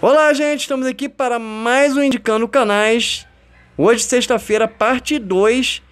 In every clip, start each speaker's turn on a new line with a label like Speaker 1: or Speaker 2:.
Speaker 1: Olá, gente, estamos aqui para mais um Indicando Canais. Hoje, sexta-feira, parte 2.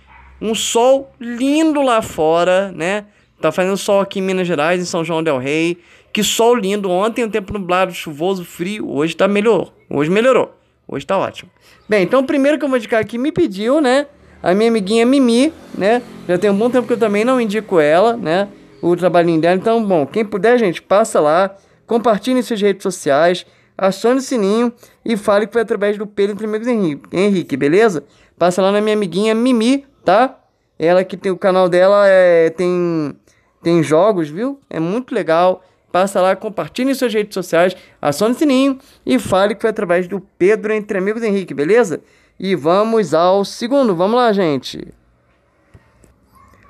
Speaker 1: Um sol lindo lá fora, né? Tá fazendo sol aqui em Minas Gerais, em São João del Rei. Que sol lindo. Ontem um tempo nublado, chuvoso, frio. Hoje tá melhor. Hoje melhorou. Hoje tá ótimo. Bem, então o primeiro que eu vou indicar aqui me pediu, né? A minha amiguinha Mimi, né? Já tem um bom tempo que eu também não indico ela, né? O trabalhinho dela. Então, bom, quem puder, gente, passa lá. Compartilhe em suas redes sociais acione o sininho e fale que foi através do Pedro entre amigos Henrique, Henrique, beleza? Passa lá na minha amiguinha Mimi, tá? Ela que tem o canal dela é, tem tem jogos, viu? É muito legal. Passa lá, compartilhe em suas redes sociais, acione o sininho e fale que foi através do Pedro entre amigos Henrique, beleza? E vamos ao segundo, vamos lá, gente.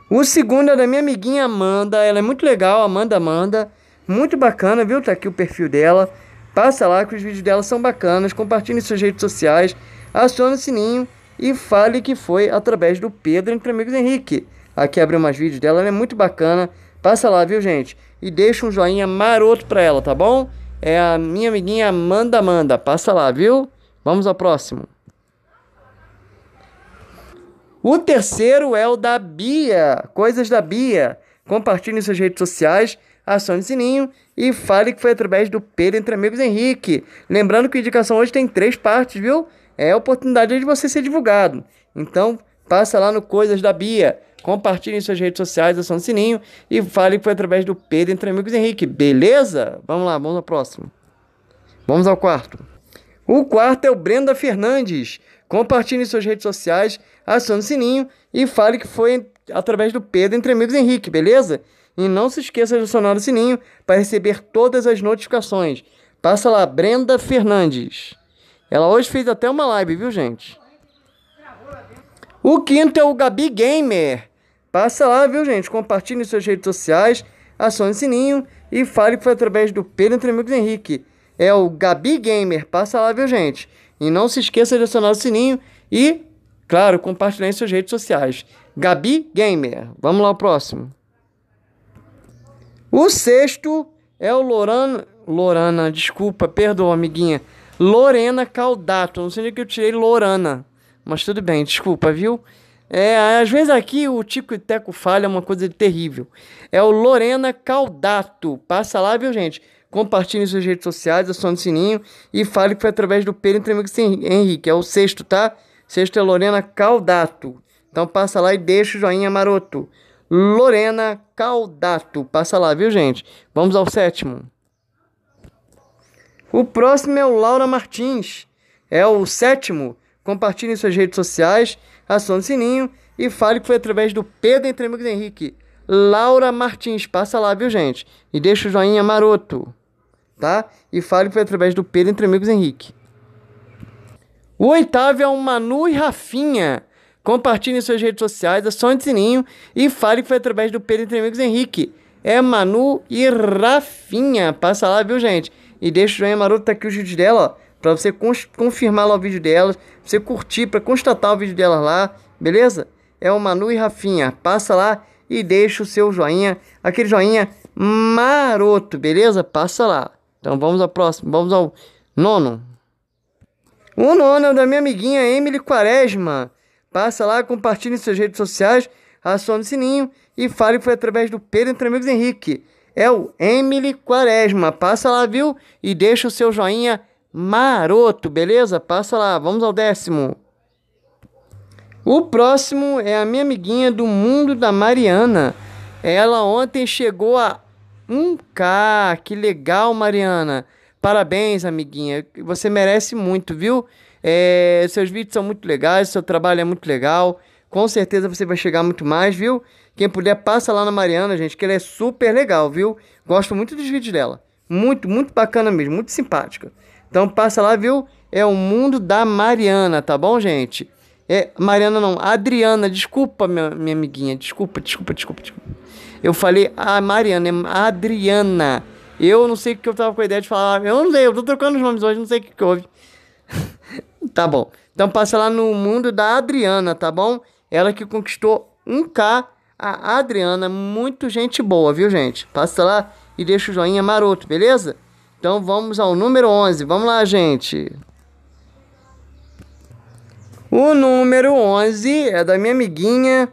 Speaker 1: O segundo é da minha amiguinha Amanda, ela é muito legal, Amanda Amanda, muito bacana, viu? Tá aqui o perfil dela. Passa lá que os vídeos dela são bacanas, compartilhe em suas redes sociais, acione o sininho e fale que foi através do Pedro Entre Amigos Henrique. Aqui abriu mais vídeos dela, ela é muito bacana. Passa lá, viu, gente? E deixa um joinha maroto pra ela, tá bom? É a minha amiguinha Amanda Amanda. Passa lá, viu? Vamos ao próximo. O terceiro é o da Bia. Coisas da Bia. Compartilhe em suas redes sociais acione o sininho e fale que foi através do Pedro Entre Amigos Henrique. Lembrando que a indicação hoje tem três partes, viu? É a oportunidade de você ser divulgado. Então, passa lá no Coisas da Bia. Compartilhe em suas redes sociais, acione o sininho e fale que foi através do Pedro Entre Amigos Henrique. Beleza? Vamos lá, vamos ao próximo. Vamos ao quarto. O quarto é o Brenda Fernandes. Compartilhe em suas redes sociais, acione o sininho e fale que foi através do Pedro Entre Amigos Henrique, beleza? E não se esqueça de acionar o sininho para receber todas as notificações. Passa lá, Brenda Fernandes. Ela hoje fez até uma live, viu, gente? O quinto é o Gabi Gamer. Passa lá, viu, gente? Compartilhe em suas redes sociais, acione o sininho e fale que foi através do Pedro Entre Amigos Henrique. É o Gabi Gamer. Passa lá, viu, gente? E não se esqueça de acionar o sininho e, claro, compartilhar em suas redes sociais. Gabi Gamer. Vamos lá, o próximo. O sexto é o Lorana, Lorana, desculpa, perdoa, amiguinha. Lorena Caldato, não sei onde que eu tirei Lorana, mas tudo bem, desculpa, viu? É, às vezes aqui o Tico e Teco falha é uma coisa terrível. É o Lorena Caldato. Passa lá, viu, gente? Compartilhe em suas redes sociais, acione o sininho e fale que foi através do Pedro entre amigos Henrique. É o sexto, tá? Sexto é Lorena Caldato. Então passa lá e deixa o joinha maroto. Lorena Caldato. Passa lá, viu, gente? Vamos ao sétimo. O próximo é o Laura Martins. É o sétimo. Compartilhe em suas redes sociais, acione o sininho e fale que foi através do Pedro Entre Amigos Henrique. Laura Martins, passa lá, viu, gente? E deixa o joinha maroto, tá? E fale que foi através do Pedro Entre Amigos Henrique. O oitavo é o Manu e Rafinha. Compartilhe em suas redes sociais, acione o sininho e fale que foi através do Pedro Entre Amigos Henrique. É Manu e Rafinha. Passa lá, viu, gente? E deixa o joinha maroto tá aqui o vídeo dela, ó. Pra você confirmar lá o vídeo dela Pra você curtir, pra constatar o vídeo dela lá. Beleza? É o Manu e Rafinha. Passa lá e deixa o seu joinha. Aquele joinha maroto, beleza? Passa lá. Então vamos ao próximo. Vamos ao nono. O nono é da minha amiguinha Emily Quaresma. Passa lá, compartilhe em suas redes sociais, acione o sininho e fale que foi através do Pedro Entre Amigos Henrique. É o Emily Quaresma. Passa lá, viu? E deixa o seu joinha maroto, beleza? Passa lá, vamos ao décimo. O próximo é a minha amiguinha do mundo da Mariana. Ela ontem chegou a 1K. Que legal, Mariana. Parabéns, amiguinha. Você merece muito, viu? É, seus vídeos são muito legais, seu trabalho é muito legal. Com certeza você vai chegar muito mais, viu? Quem puder, passa lá na Mariana, gente, que ela é super legal, viu? Gosto muito dos vídeos dela. Muito, muito bacana mesmo, muito simpática. Então passa lá, viu? É o mundo da Mariana, tá bom, gente? É, Mariana não, Adriana, desculpa, minha, minha amiguinha, desculpa, desculpa, desculpa, desculpa. Eu falei a Mariana, é Adriana. Eu não sei o que eu tava com a ideia de falar, eu não sei, eu tô trocando os nomes hoje, não sei o que, que houve. Tá bom. Então passa lá no mundo da Adriana, tá bom? Ela que conquistou 1K. A Adriana, muito gente boa, viu, gente? Passa lá e deixa o joinha maroto, beleza? Então vamos ao número 11. Vamos lá, gente. O número 11 é da minha amiguinha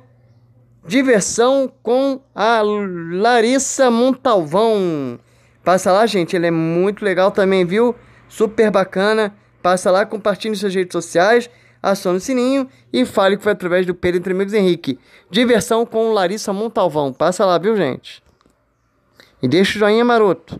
Speaker 1: Diversão com a Larissa Montalvão. Passa lá, gente, ele é muito legal também, viu? Super bacana. Passa lá, compartilhe em suas redes sociais, acione o sininho e fale que foi através do Pedro Entre Amigos Henrique. Diversão com Larissa Montalvão. Passa lá, viu, gente? E deixa o joinha maroto.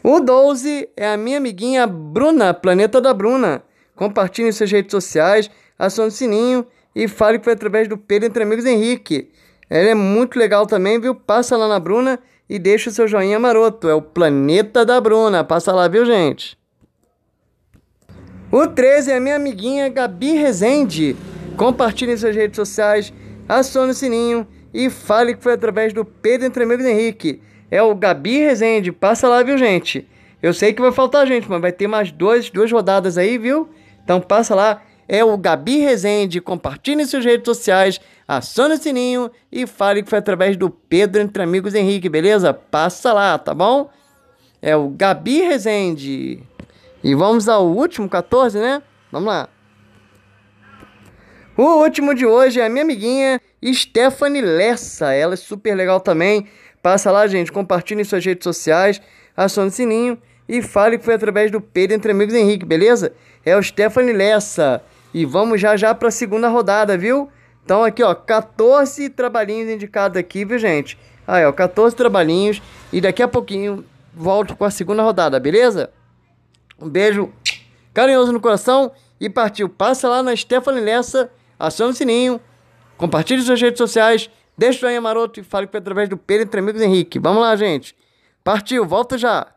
Speaker 1: O 12 é a minha amiguinha Bruna, Planeta da Bruna. Compartilhe em suas redes sociais, acione o sininho e fale que foi através do Pedro Entre Amigos Henrique. Ela é muito legal também, viu? Passa lá na Bruna e deixa o seu joinha maroto. É o Planeta da Bruna. Passa lá, viu, gente? O 13 é a minha amiguinha Gabi Rezende. Compartilhe em suas redes sociais, acione o sininho e fale que foi através do Pedro Entre Amigos Henrique. É o Gabi Rezende. Passa lá, viu, gente? Eu sei que vai faltar gente, mas vai ter mais dois, duas rodadas aí, viu? Então passa lá. É o Gabi Rezende. Compartilhe em suas redes sociais, acione o sininho e fale que foi através do Pedro Entre Amigos Henrique, beleza? Passa lá, tá bom? É o Gabi Rezende. E vamos ao último, 14, né? Vamos lá. O último de hoje é a minha amiguinha Stephanie Lessa. Ela é super legal também. Passa lá, gente, compartilhe em suas redes sociais, acione o sininho e fale que foi através do Pedro Entre Amigos Henrique, beleza? É o Stephanie Lessa. E vamos já já para a segunda rodada, viu? Então aqui, ó, 14 trabalhinhos indicados aqui, viu, gente? Aí, ó, 14 trabalhinhos e daqui a pouquinho volto com a segunda rodada, beleza? Um beijo carinhoso no coração e partiu. Passa lá na Stephanie Lessa, aciona o sininho, compartilhe suas redes sociais, deixa o joinha maroto e fale através do Pedro Entre Amigos Henrique. Vamos lá, gente. Partiu, volta já.